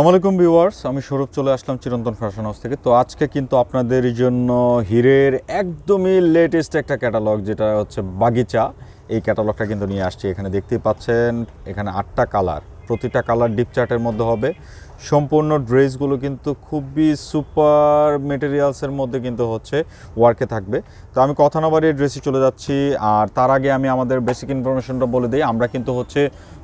আসসালামাইকুম ভিউয়ার্স আমি সৌরভ চলে আসলাম চিরন্তন ফ্যাশন হাউস থেকে তো আজকে কিন্তু আপনাদের জন্য হিরের একদমই লেটেস্ট একটা ক্যাটালগ যেটা হচ্ছে বাগিচা এই ক্যাটালগটা কিন্তু নিয়ে আসছি এখানে দেখতেই পাচ্ছেন এখানে আটটা কালার প্রতিটা কালার ডিপ চার্টের মধ্যে হবে সম্পূর্ণ ড্রেসগুলো কিন্তু খুবই সুপার মেটেরিয়ালসের মধ্যে কিন্তু হচ্ছে ওয়ার্কে থাকবে তো আমি কথা না বাড়িয়ে ড্রেসে চলে যাচ্ছি আর তার আগে আমি আমাদের বেসিক ইনফরমেশনটা বলে দিই আমরা কিন্তু হচ্ছে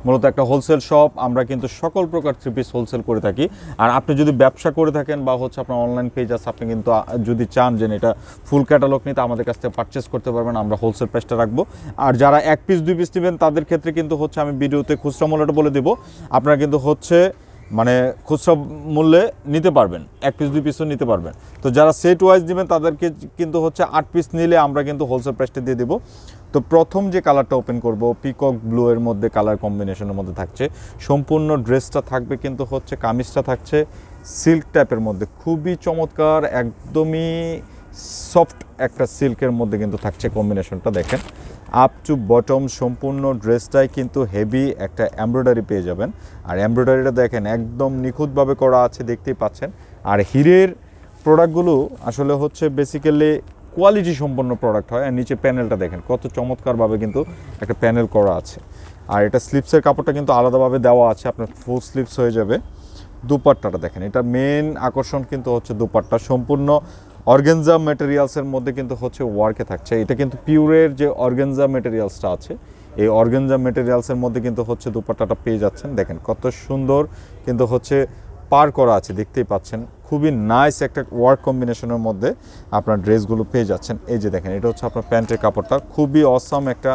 মূলত একটা হোলসেল শপ আমরা কিন্তু সকল প্রকার থ্রি পিস হোলসেল করে থাকি আর আপনি যদি ব্যবসা করে থাকেন বা হচ্ছে আপনার অনলাইন পেজ আছে আপনি কিন্তু যদি চান যে এটা ফুল ক্যাটালগ নিতে আমাদের কাছ থেকে পারচেস করতে পারবেন আমরা হোলসেল প্রাইসটা রাখবো আর যারা এক পিস দুই পিস নেবেন তাদের ক্ষেত্রে কিন্তু হচ্ছে আমি ভিডিওতে খুচরা মূল্যটা বলে দেবো আপনারা কিন্তু হচ্ছে মানে খুচরা মূল্যে নিতে পারবেন এক পিস দুই পিসও নিতে পারবেন তো যারা সেট ওয়াইজ নেবেন তাদেরকে কিন্তু হচ্ছে আট পিস নিলে আমরা কিন্তু হোলসেল প্রাইসটা দিয়ে দেবো তো প্রথম যে কালারটা ওপেন করব পিকক ব্লু এর মধ্যে কালার কম্বিনেশনের মধ্যে থাকছে সম্পূর্ণ ড্রেসটা থাকবে কিন্তু হচ্ছে কামিজটা থাকছে সিল্ক টাইপের মধ্যে খুবই চমৎকার একদমই সফট একটা সিল্কের মধ্যে কিন্তু থাকছে কম্বিনেশনটা দেখেন আপ টু বটম সম্পূর্ণ ড্রেসটাই কিন্তু হেভি একটা এমব্রয়ডারি পেয়ে যাবেন আর এমব্রয়ডারিটা দেখেন একদম নিখুঁতভাবে করা আছে দেখতেই পাচ্ছেন আর হিরের প্রোডাক্টগুলো আসলে হচ্ছে বেসিক্যালি কোয়ালিটি সম্পন্ন প্রোডাক্ট হয় আর নিচে প্যানেলটা দেখেন কত চমৎকারভাবে কিন্তু একটা প্যানেল করা আছে আর এটা স্লিপসের কাপড়টা কিন্তু আলাদাভাবে দেওয়া আছে আপনার ফুল স্লিপস হয়ে যাবে দুপাট্টাটা দেখেন এটা মেন আকর্ষণ কিন্তু হচ্ছে দুপাট্টা সম্পূর্ণ অর্গেনজা ম্যাটেরিয়ালসের মধ্যে কিন্তু হচ্ছে ওয়ার্কে থাকছে এটা কিন্তু পিউরের যে অর্গেনজা ম্যাটেরিয়ালসটা আছে এই অর্গেনজা ম্যাটেরিয়ালসের মধ্যে কিন্তু হচ্ছে দুপাট্টাটা পেয়ে যাচ্ছেন দেখেন কত সুন্দর কিন্তু হচ্ছে পার করা আছে দেখতেই পাচ্ছেন খুবই নাইস একটা ওয়ার্ক কম্বিনেশনের মধ্যে আপনার ড্রেসগুলো পেয়ে যাচ্ছেন এই যে দেখেন এটা হচ্ছে আপনার প্যান্টের কাপড়টা খুবই অসাম একটা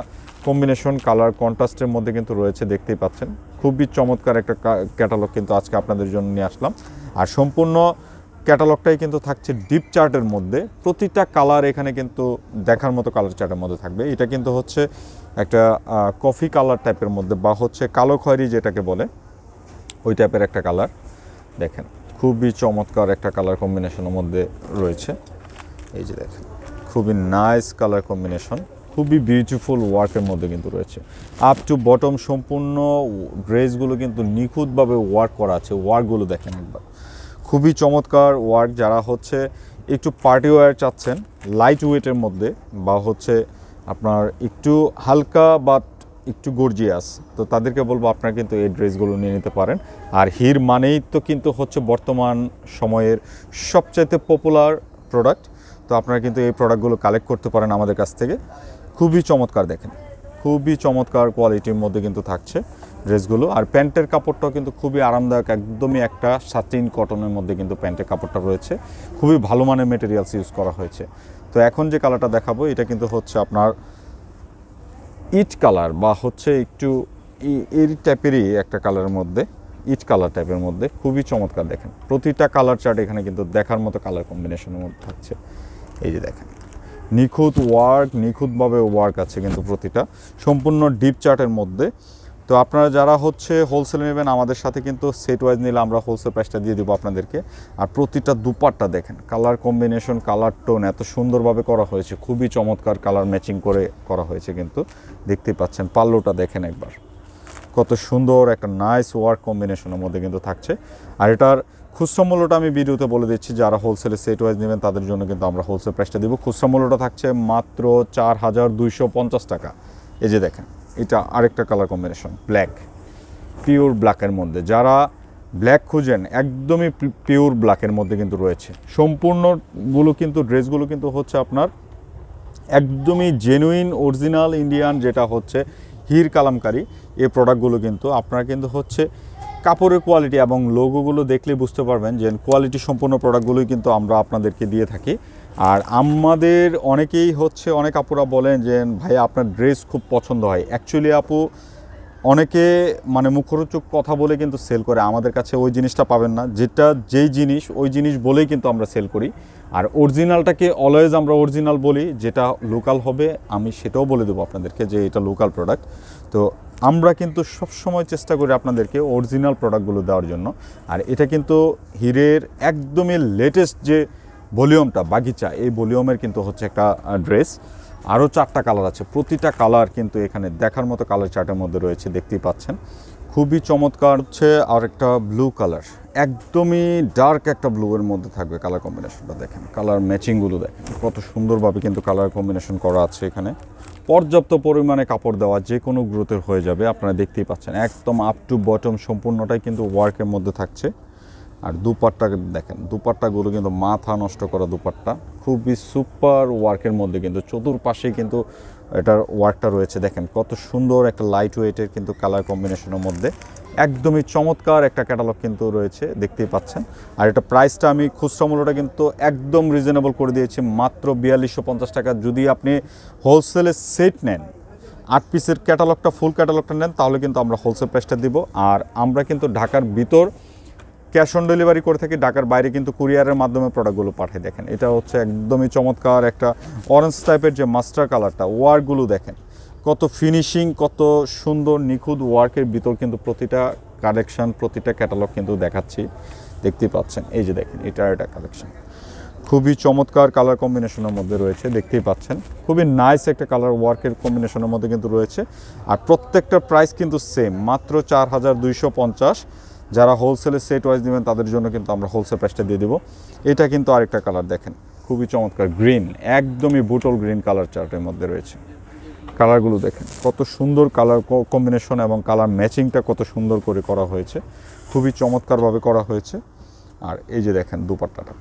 কম্বিনেশন কালার কন্ট্রাস্টের মধ্যে কিন্তু রয়েছে দেখতেই পাচ্ছেন খুবই চমৎকার একটা ক্যাটালগ কিন্তু আজকে আপনাদের জন্য নিয়ে আসলাম আর সম্পূর্ণ ক্যাটালগটাই কিন্তু থাকছে ডিপ চার্টের মধ্যে প্রতিটা কালার এখানে কিন্তু দেখার মতো কালার চার্টের মধ্যে থাকবে এটা কিন্তু হচ্ছে একটা কফি কালার টাইপের মধ্যে বা হচ্ছে কালো খয়েরি যেটাকে বলে ওই টাইপের একটা কালার দেখেন খুবই চমৎকার একটা কালার কম্বিনেশনের মধ্যে রয়েছে এই যে দেখেন খুবই নাইস কালার কম্বিনেশন খুবই বিউটিফুল ওয়ার্কের মধ্যে কিন্তু রয়েছে আপ টু বটম সম্পূর্ণ ড্রেসগুলো কিন্তু নিখুঁতভাবে ওয়ার্ক করা আছে ওয়ার্কগুলো দেখেন একবার খুবই চমৎকার ওয়ার্ক যারা হচ্ছে একটু পার্টি ওয়ার চাচ্ছেন লাইট ওয়েটের মধ্যে বা হচ্ছে আপনার একটু হালকা বাট একটু গর্জিয়াস তো তাদেরকে বলবো আপনারা কিন্তু এই ড্রেসগুলো নিয়ে নিতে পারেন আর হির মানেই তো কিন্তু হচ্ছে বর্তমান সময়ের সবচাইতে পপুলার প্রোডাক্ট তো আপনারা কিন্তু এই প্রোডাক্টগুলো কালেক্ট করতে পারেন আমাদের কাছ থেকে খুবই চমৎকার দেখেন খুবই চমৎকার কোয়ালিটির মধ্যে কিন্তু থাকছে ড্রেসগুলো আর প্যান্টের কাপড়টাও কিন্তু খুবই আরামদায়ক একদমই একটা সাতিন কটনের মধ্যে কিন্তু প্যান্টের কাপড়টা রয়েছে খুবই ভালো মানের মেটেরিয়ালস ইউজ করা হয়েছে তো এখন যে কালারটা দেখাবো এটা কিন্তু হচ্ছে আপনার ইট কালার বা হচ্ছে একটু এর টাইপেরই একটা কালারের মধ্যে ইট কালার টাইপের মধ্যে খুবই চমৎকার দেখেন প্রতিটা কালার চার্ট এখানে কিন্তু দেখার মতো কালার কম্বিনেশনের মধ্যে থাকছে এই যে দেখেন নিখুঁত ওয়ার্ক নিখুঁতভাবে ওয়ার্ক আছে কিন্তু প্রতিটা সম্পূর্ণ ডিপ চার্টের মধ্যে তো আপনারা যারা হচ্ছে হোলসেল নেবেন আমাদের সাথে কিন্তু সেট ওয়াইজ নিলে আমরা হোলসেল প্রাইসটা দিয়ে দেবো আপনাদেরকে আর প্রতিটা দুপারটা দেখেন কালার কম্বিনেশন কালার টোন এত সুন্দরভাবে করা হয়েছে খুবই চমৎকার কালার ম্যাচিং করে করা হয়েছে কিন্তু দেখতেই পাচ্ছেন পাল্লোটা দেখেন একবার কত সুন্দর একটা নাইস ওয়ার্ক কম্বিনেশনের মধ্যে কিন্তু থাকছে আর এটার খুচরা মূল্যটা আমি ভিডিওতে বলে দিচ্ছি যারা হোলসেলে সেট ওয়াইজ নেবেন তাদের জন্য কিন্তু আমরা হোলসেল প্রাইসটা দেবো খুচরা মূল্যটা থাকছে মাত্র চার হাজার দুইশো পঞ্চাশ টাকা এই যে দেখেন এটা আরেকটা কালার কম্বিনেশন ব্ল্যাক পিওর ব্ল্যাকের মধ্যে যারা ব্ল্যাক খুঁজেন একদমই পিওর ব্ল্যাকের মধ্যে কিন্তু রয়েছে সম্পূর্ণগুলো কিন্তু ড্রেসগুলো কিন্তু হচ্ছে আপনার একদমই জেনুইন অরিজিনাল ইন্ডিয়ান যেটা হচ্ছে হির কালামকারী এই প্রোডাক্টগুলো কিন্তু আপনার কিন্তু হচ্ছে কাপড়ের কোয়ালিটি এবং লোগোগুলো দেখলে বুঝতে পারবেন যে কোয়ালিটি সম্পূর্ণ প্রোডাক্টগুলোই কিন্তু আমরা আপনাদেরকে দিয়ে থাকি আর আমাদের অনেকেই হচ্ছে অনেক আপুরা বলেন যে ভাই আপনার ড্রেস খুব পছন্দ হয় অ্যাকচুয়ালি আপু অনেকে মানে মুখরোচক কথা বলে কিন্তু সেল করে আমাদের কাছে ওই জিনিসটা পাবেন না যেটা যেই জিনিস ওই জিনিস বলেই কিন্তু আমরা সেল করি আর অরিজিনালটাকে অলওয়েজ আমরা অরিজিনাল বলি যেটা লোকাল হবে আমি সেটাও বলে দেবো আপনাদেরকে যে এটা লোকাল প্রোডাক্ট তো আমরা কিন্তু সবসময় চেষ্টা করি আপনাদেরকে অরিজিনাল প্রোডাক্টগুলো দেওয়ার জন্য আর এটা কিন্তু হিরের একদমই লেটেস্ট যে ভলিউমটা বাগিচা এই ভলিউমের কিন্তু হচ্ছে একটা ড্রেস আরও চারটা কালার আছে প্রতিটা কালার কিন্তু এখানে দেখার মতো কালার চার্টের মধ্যে রয়েছে দেখতেই পাচ্ছেন খুবই চমৎকার হচ্ছে আর একটা ব্লু কালার একদমই ডার্ক একটা ব্লুয়ের মধ্যে থাকবে কালার কম্বিনেশনটা দেখেন কালার ম্যাচিংগুলো দেখেন কত সুন্দরভাবে কিন্তু কালার কম্বিনেশন করা আছে এখানে পর্যাপ্ত পরিমাণে কাপড় দেওয়া যে কোনো গ্রোথের হয়ে যাবে আপনারা দেখতেই পাচ্ছেন একদম আপ টু বটম সম্পূর্ণটাই কিন্তু ওয়ার্কের মধ্যে থাকছে আর দুপাট্টা দেখেন দুপাট্টাগুলো কিন্তু মাথা নষ্ট করা দুপাট্টা খুবই সুপার ওয়ার্কের মধ্যে কিন্তু চতুর্পাশেই কিন্তু এটার ওয়ার্কটা রয়েছে দেখেন কত সুন্দর একটা লাইট ওয়েটের কিন্তু কালার কম্বিনেশনের মধ্যে একদমই চমৎকার একটা ক্যাটালগ কিন্তু রয়েছে দেখতেই পাচ্ছেন আর এটা প্রাইসটা আমি খুচরা মূল্যটা কিন্তু একদম রিজনেবল করে দিয়েছি মাত্র বিয়াল্লিশশো পঞ্চাশ টাকা যদি আপনি হোলসেলের সেট নেন আট পিসের ক্যাটালগটা ফুল ক্যাটালগটা নেন তাহলে কিন্তু আমরা হোলসেল প্রাইসটা দিব আর আমরা কিন্তু ঢাকার ভিতর ক্যাশ অন ডেলিভারি করে থাকি ঢাকার বাইরে কিন্তু কুরিয়ারের মাধ্যমে প্রোডাক্টগুলো পাঠিয়ে দেখেন এটা হচ্ছে একদমই চমৎকার একটা অরেঞ্জ টাইপের যে মাস্টার কালারটা ওয়ার্কগুলো দেখেন কত ফিনিশিং কত সুন্দর নিখুঁত ওয়ার্কের ভিতর কিন্তু প্রতিটা কালেকশন প্রতিটা ক্যাটালগ কিন্তু দেখাচ্ছি দেখতেই পাচ্ছেন এই যে দেখেন এটা এটা কালেকশন খুবই চমৎকার কালার কম্বিনেশনের মধ্যে রয়েছে দেখতেই পাচ্ছেন খুবই নাইস একটা কালার ওয়ার্কের কম্বিনেশনের মধ্যে কিন্তু রয়েছে আর প্রত্যেকটা প্রাইস কিন্তু সেম মাত্র চার হাজার দুইশো পঞ্চাশ যারা হোলসেলে সেট ওয়াইজ নেবেন তাদের জন্য কিন্তু আমরা হোলসেল প্রাইসটা দিয়ে দেবো এটা কিন্তু আরেকটা কালার দেখেন খুবই চমৎকার গ্রিন একদমই বোটল গ্রিন কালার চার্টের মধ্যে রয়েছে কালারগুলো দেখেন কত সুন্দর কালার কম্বিনেশন এবং কালার ম্যাচিংটা কত সুন্দর করে করা হয়েছে খুবই চমৎকারভাবে করা হয়েছে আর এই যে দেখেন দুপাট্টাটা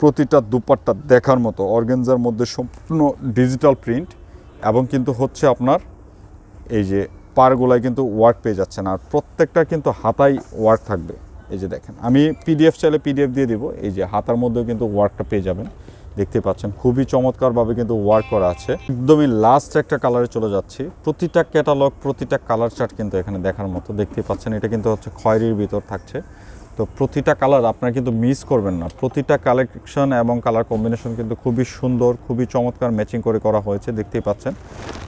প্রতিটা দুপাট্টা দেখার মতো অর্গেনজার মধ্যে সম্পূর্ণ ডিজিটাল প্রিন্ট এবং কিন্তু হচ্ছে আপনার এই যে পারগুলায় কিন্তু ওয়ার্ক পেয়ে যাচ্ছেন আর প্রত্যেকটা কিন্তু হাতাই ওয়ার্ক থাকবে এই যে দেখেন আমি পিডিএফ চাইলে পিডিএফ দিয়ে দিব এই যে হাতার মধ্যেও কিন্তু ওয়ার্কটা পেয়ে যাবেন দেখতে পাচ্ছেন খুবই চমৎকারভাবে কিন্তু ওয়ার্ক করা আছে একদমই লাস্ট একটা কালারে চলে যাচ্ছি প্রতিটা ক্যাটালগ প্রতিটা কালার চার্ট কিন্তু এখানে দেখার মতো দেখতে পাচ্ছেন এটা কিন্তু হচ্ছে খয়েরির ভিতর থাকছে তো প্রতিটা কালার আপনারা কিন্তু মিস করবেন না প্রতিটা কালেকশন এবং কালার কম্বিনেশন কিন্তু খুবই সুন্দর খুবই চমৎকার ম্যাচিং করে করা হয়েছে দেখতেই পাচ্ছেন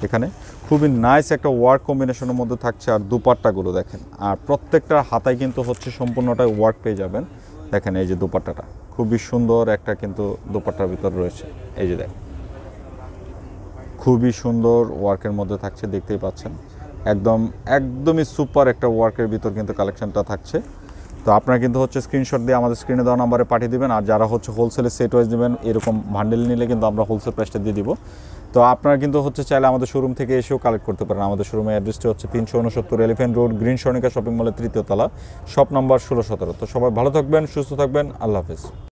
এখানে খুবই নাইস একটা ওয়ার্ক কম্বিনেশনের মধ্যে থাকছে আর দুপাট্টাগুলো দেখেন আর প্রত্যেকটা হাতায় কিন্তু হচ্ছে সম্পূর্ণটাই ওয়ার্ক পেয়ে যাবেন দেখেন এই যে দুপাট্টাটা খুবই সুন্দর একটা কিন্তু দুপাট্টার ভিতর রয়েছে এই যে দেখ খুবই সুন্দর ওয়ার্কের মধ্যে থাকছে দেখতেই পাচ্ছেন একদম একদমই সুপার একটা ওয়ার্কের ভিতর কিন্তু কালেকশনটা থাকছে তো আপনারা কিন্তু হচ্ছে স্ক্রিনশট দিয়ে আমাদের স্ক্রিনে দেওয়া নাম্বারে পাঠিয়ে দেবেন আর যারা হচ্ছে হোলসেলে সেট ওয়াইজ নেবেন এরকম ভান্ডেল নিলে কিন্তু আমরা হোলসেল প্রাইসটা দিয়ে দিব তো আপনারা কিন্তু হচ্ছে চাইলে আমাদের শোরুম থেকে এসেও কালেক্ট করতে পারেন আমাদের শোরুমের অ্যাড্রেসটি হচ্ছে তিনশো উনসত্তর এলিফেন্ট রোড গ্রিন শনিকা শপিং মলের তৃতীয় তলা শপ নম্বর ষোলো সতেরো তো সবাই ভালো থাকবেন সুস্থ থাকবেন আল্লাহ হাফেজ